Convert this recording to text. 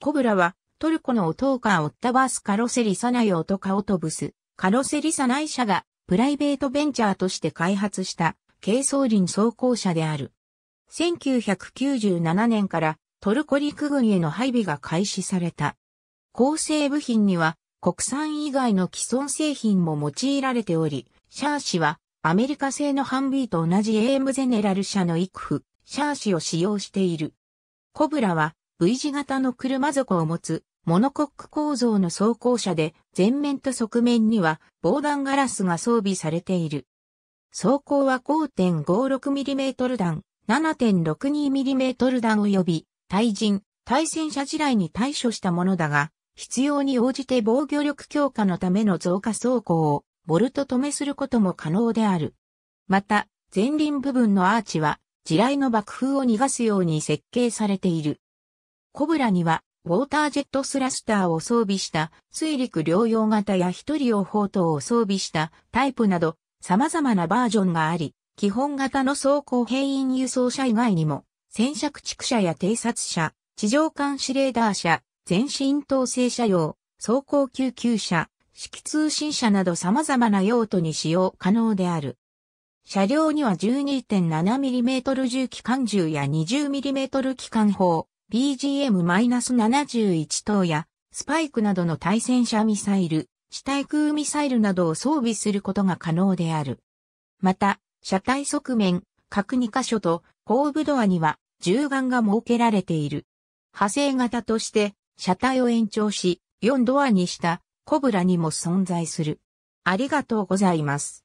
コブラは、トルコのオトーカーオッタバースカロセリサナイオトカオトブス、カロセリサナイ社が、プライベートベンチャーとして開発した、軽装輪装甲車である。1997年から、トルコ陸軍への配備が開始された。構成部品には、国産以外の既存製品も用いられており、シャーシは、アメリカ製のハンビーと同じ AM ゼネラル社のイクフ、シャーシを使用している。コブラは、V 字型の車底を持つモノコック構造の装甲車で前面と側面には防弾ガラスが装備されている。走行は 5.56mm 弾、7.62mm 弾及び、対人、対戦車地雷に対処したものだが、必要に応じて防御力強化のための増加走行を、ボルト止めすることも可能である。また、前輪部分のアーチは、地雷の爆風を逃がすように設計されている。コブラには、ウォータージェットスラスターを装備した水陸両用型や一人用砲塔を装備したタイプなど様々なバージョンがあり、基本型の装甲兵員輸送車以外にも、戦車駆逐車や偵察車、地上艦レーダー車、全身統制車用、装甲救急車、式通信車など様々な用途に使用可能である。車両には 12.7mm 重機関銃や 20mm 機関砲、BGM-71 等やスパイクなどの対戦車ミサイル、地対空ミサイルなどを装備することが可能である。また、車体側面、各2箇所と後部ドアには銃眼が設けられている。派生型として車体を延長し4ドアにしたコブラにも存在する。ありがとうございます。